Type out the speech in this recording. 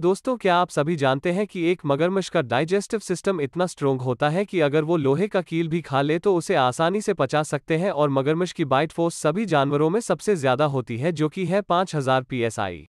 दोस्तों क्या आप सभी जानते हैं कि एक मगरमच्छ का डाइजेस्टिव सिस्टम इतना स्ट्रोंग होता है कि अगर वो लोहे का कील भी खा ले तो उसे आसानी से पचा सकते हैं और मगरमच्छ की बाइट फोर्स सभी जानवरों में सबसे ज्यादा होती है जो कि है 5000 पीएसआई